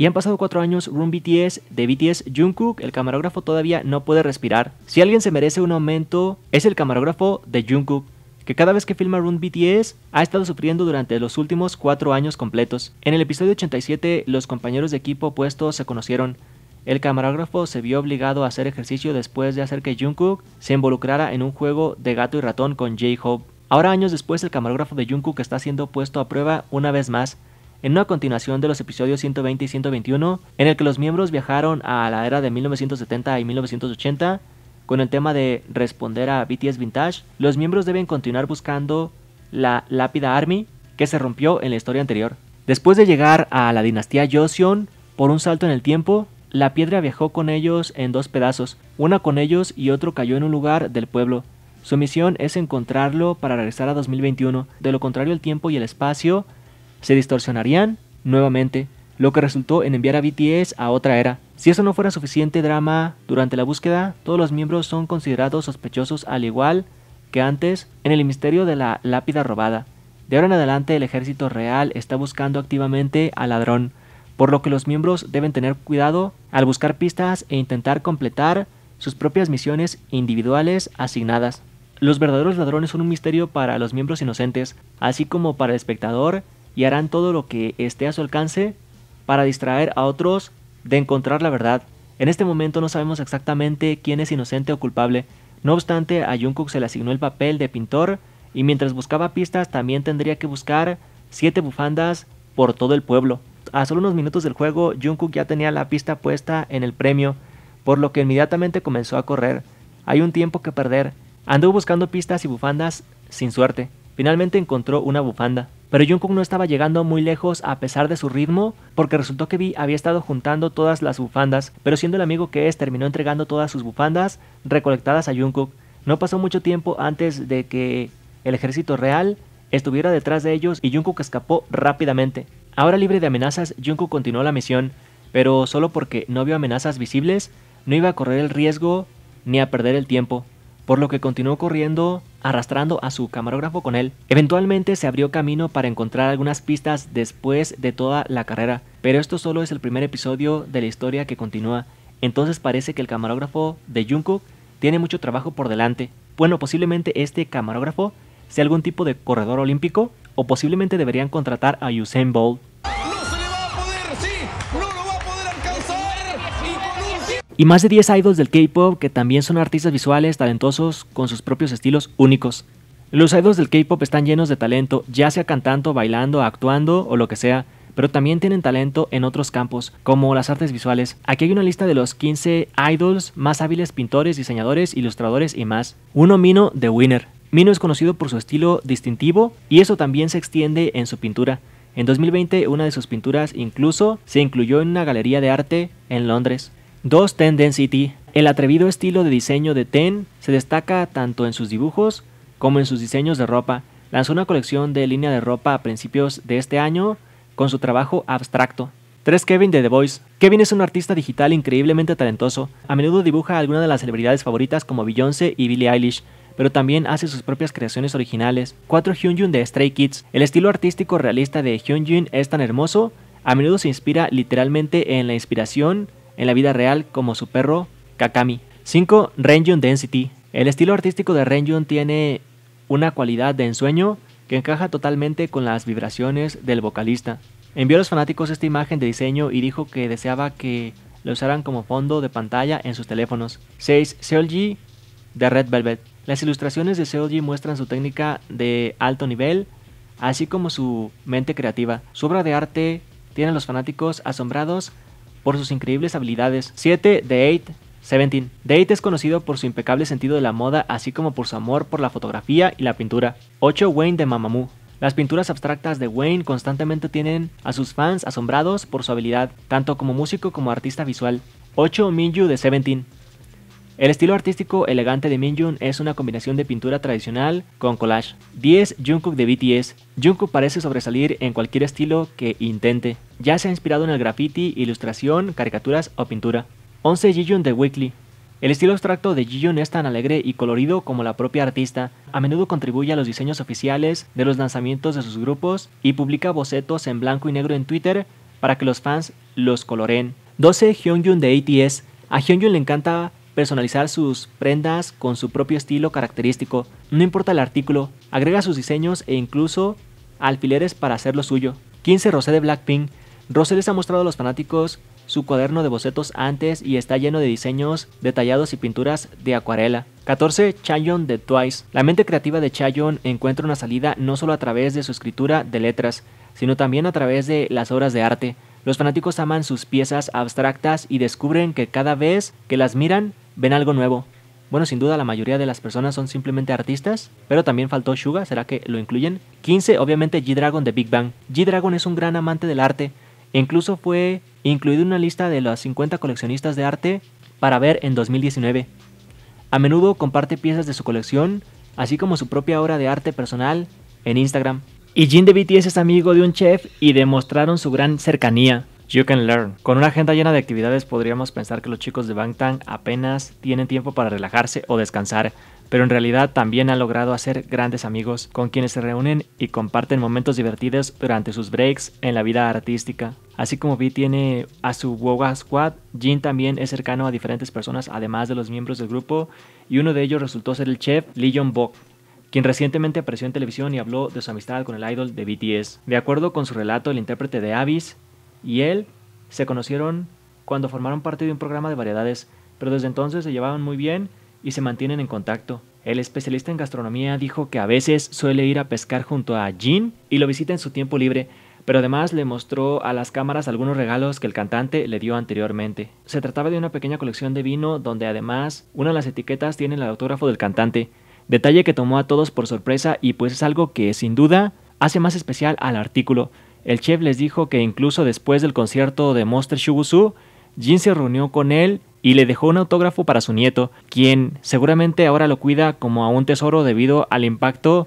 Y han pasado cuatro años, Room BTS, de BTS Jungkook, el camarógrafo todavía no puede respirar. Si alguien se merece un aumento, es el camarógrafo de Jungkook que cada vez que filma Room BTS ha estado sufriendo durante los últimos cuatro años completos. En el episodio 87, los compañeros de equipo puestos se conocieron. El camarógrafo se vio obligado a hacer ejercicio después de hacer que Jungkook se involucrara en un juego de gato y ratón con J-Hope. Ahora años después, el camarógrafo de Jungkook está siendo puesto a prueba una vez más en una continuación de los episodios 120 y 121, en el que los miembros viajaron a la era de 1970 y 1980. Con el tema de responder a BTS Vintage, los miembros deben continuar buscando la lápida Army que se rompió en la historia anterior. Después de llegar a la dinastía Joseon, por un salto en el tiempo, la piedra viajó con ellos en dos pedazos, una con ellos y otro cayó en un lugar del pueblo. Su misión es encontrarlo para regresar a 2021, de lo contrario el tiempo y el espacio se distorsionarían nuevamente, lo que resultó en enviar a BTS a otra era. Si eso no fuera suficiente drama durante la búsqueda, todos los miembros son considerados sospechosos al igual que antes en el misterio de la lápida robada. De ahora en adelante el ejército real está buscando activamente al ladrón, por lo que los miembros deben tener cuidado al buscar pistas e intentar completar sus propias misiones individuales asignadas. Los verdaderos ladrones son un misterio para los miembros inocentes, así como para el espectador y harán todo lo que esté a su alcance para distraer a otros de encontrar la verdad. En este momento no sabemos exactamente quién es inocente o culpable. No obstante, a Jungkook se le asignó el papel de pintor y mientras buscaba pistas también tendría que buscar siete bufandas por todo el pueblo. A solo unos minutos del juego, Jungkook ya tenía la pista puesta en el premio, por lo que inmediatamente comenzó a correr. Hay un tiempo que perder. Andó buscando pistas y bufandas sin suerte. Finalmente encontró una bufanda pero Jungkook no estaba llegando muy lejos a pesar de su ritmo, porque resultó que Vi había estado juntando todas las bufandas, pero siendo el amigo que es terminó entregando todas sus bufandas recolectadas a Jungkook. No pasó mucho tiempo antes de que el ejército real estuviera detrás de ellos y Jungkook escapó rápidamente. Ahora libre de amenazas, Jungkook continuó la misión, pero solo porque no vio amenazas visibles, no iba a correr el riesgo ni a perder el tiempo, por lo que continuó corriendo arrastrando a su camarógrafo con él. Eventualmente se abrió camino para encontrar algunas pistas después de toda la carrera, pero esto solo es el primer episodio de la historia que continúa, entonces parece que el camarógrafo de Jungkook tiene mucho trabajo por delante. Bueno, posiblemente este camarógrafo sea algún tipo de corredor olímpico o posiblemente deberían contratar a Usain Bolt y más de 10 idols del K-pop que también son artistas visuales talentosos con sus propios estilos únicos. Los idols del K-pop están llenos de talento, ya sea cantando, bailando, actuando o lo que sea, pero también tienen talento en otros campos, como las artes visuales. Aquí hay una lista de los 15 idols más hábiles pintores, diseñadores, ilustradores y más. Uno Mino de Winner. Mino es conocido por su estilo distintivo y eso también se extiende en su pintura. En 2020 una de sus pinturas incluso se incluyó en una galería de arte en Londres. 2. Ten Density. El atrevido estilo de diseño de Ten se destaca tanto en sus dibujos como en sus diseños de ropa. Lanzó una colección de línea de ropa a principios de este año con su trabajo abstracto. 3. Kevin de The Voice. Kevin es un artista digital increíblemente talentoso. A menudo dibuja a algunas de las celebridades favoritas como Beyoncé y Billie Eilish pero también hace sus propias creaciones originales. 4. Hyunjin de Stray Kids. El estilo artístico realista de Hyunjin es tan hermoso, a menudo se inspira literalmente en la inspiración en la vida real como su perro Kakami. 5. Renjun Density. El estilo artístico de Renjun tiene una cualidad de ensueño que encaja totalmente con las vibraciones del vocalista. Envió a los fanáticos esta imagen de diseño y dijo que deseaba que lo usaran como fondo de pantalla en sus teléfonos. 6. Seolji de Red Velvet. Las ilustraciones de Seolji muestran su técnica de alto nivel, así como su mente creativa. Su obra de arte tiene a los fanáticos asombrados por sus increíbles habilidades. 7. The Eight. 17. eight es conocido por su impecable sentido de la moda, así como por su amor por la fotografía y la pintura. 8. Wayne de Mamamoo. Las pinturas abstractas de Wayne constantemente tienen a sus fans asombrados por su habilidad, tanto como músico como artista visual. 8. Minju de Seventeen. El estilo artístico elegante de Minjun es una combinación de pintura tradicional con collage. 10. Jungkook de BTS. Jungkook parece sobresalir en cualquier estilo que intente. Ya se ha inspirado en el graffiti, ilustración, caricaturas o pintura. 11 Jiyun de Weekly. El estilo abstracto de Jiyun es tan alegre y colorido como la propia artista. A menudo contribuye a los diseños oficiales de los lanzamientos de sus grupos y publica bocetos en blanco y negro en Twitter para que los fans los coloreen. 12 Jun de ATS. A Hyunjun le encanta personalizar sus prendas con su propio estilo característico. No importa el artículo, agrega sus diseños e incluso alfileres para hacerlo suyo. 15 Rosé de Blackpink les ha mostrado a los fanáticos su cuaderno de bocetos antes y está lleno de diseños detallados y pinturas de acuarela. 14. Chayon de Twice. La mente creativa de Chayon encuentra una salida no solo a través de su escritura de letras, sino también a través de las obras de arte. Los fanáticos aman sus piezas abstractas y descubren que cada vez que las miran, ven algo nuevo. Bueno, sin duda la mayoría de las personas son simplemente artistas, pero también faltó Suga, ¿será que lo incluyen? 15. Obviamente G-Dragon de Big Bang. G-Dragon es un gran amante del arte, Incluso fue incluido en una lista de los 50 coleccionistas de arte para ver en 2019. A menudo comparte piezas de su colección, así como su propia obra de arte personal, en Instagram. Y Jin de BTS es amigo de un chef y demostraron su gran cercanía. You Can Learn. Con una agenda llena de actividades podríamos pensar que los chicos de Bangtan apenas tienen tiempo para relajarse o descansar, pero en realidad también han logrado hacer grandes amigos con quienes se reúnen y comparten momentos divertidos durante sus breaks en la vida artística. Así como Vi tiene a su Woga Squad, Jin también es cercano a diferentes personas además de los miembros del grupo y uno de ellos resultó ser el chef Lee Jong Bok quien recientemente apareció en televisión y habló de su amistad con el idol de BTS. De acuerdo con su relato, el intérprete de Abyss y él se conocieron cuando formaron parte de un programa de variedades, pero desde entonces se llevaban muy bien y se mantienen en contacto. El especialista en gastronomía dijo que a veces suele ir a pescar junto a Jean y lo visita en su tiempo libre, pero además le mostró a las cámaras algunos regalos que el cantante le dio anteriormente. Se trataba de una pequeña colección de vino donde además una de las etiquetas tiene el autógrafo del cantante, detalle que tomó a todos por sorpresa y pues es algo que sin duda hace más especial al artículo. El chef les dijo que incluso después del concierto de Monster Shugusu, Jin se reunió con él y le dejó un autógrafo para su nieto, quien seguramente ahora lo cuida como a un tesoro debido al impacto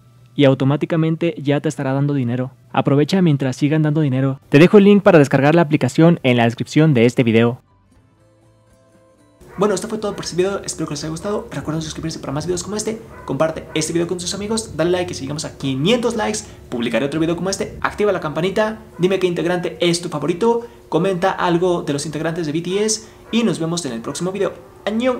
y automáticamente ya te estará dando dinero. Aprovecha mientras sigan dando dinero. Te dejo el link para descargar la aplicación en la descripción de este video. Bueno, esto fue todo por este video, espero que les haya gustado. Recuerden suscribirse para más videos como este, comparte este video con sus amigos, dale like y si llegamos a 500 likes, publicaré otro video como este, activa la campanita, dime qué integrante es tu favorito, comenta algo de los integrantes de BTS y nos vemos en el próximo video. ¡Añón!